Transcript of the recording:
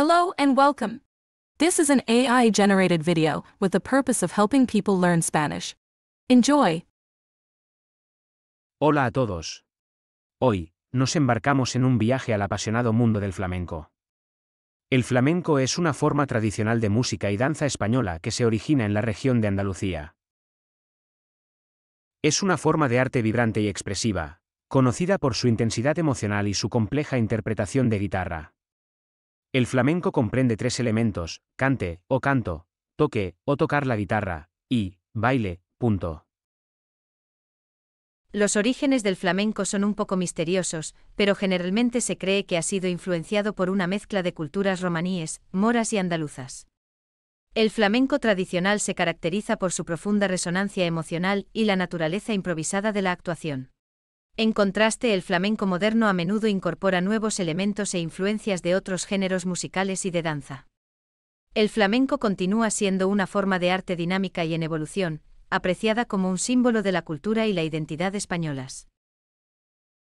Hello and welcome. This is an AI-generated video with the purpose of helping people learn Spanish. Enjoy. Hola a todos. Hoy, nos embarcamos en un viaje al apasionado mundo del flamenco. El flamenco es una forma tradicional de música y danza española que se origina en la región de Andalucía. Es una forma de arte vibrante y expresiva, conocida por su intensidad emocional y su compleja interpretación de guitarra. El flamenco comprende tres elementos, cante, o canto, toque, o tocar la guitarra, y, baile, punto. Los orígenes del flamenco son un poco misteriosos, pero generalmente se cree que ha sido influenciado por una mezcla de culturas romaníes, moras y andaluzas. El flamenco tradicional se caracteriza por su profunda resonancia emocional y la naturaleza improvisada de la actuación. En contraste, el flamenco moderno a menudo incorpora nuevos elementos e influencias de otros géneros musicales y de danza. El flamenco continúa siendo una forma de arte dinámica y en evolución, apreciada como un símbolo de la cultura y la identidad españolas.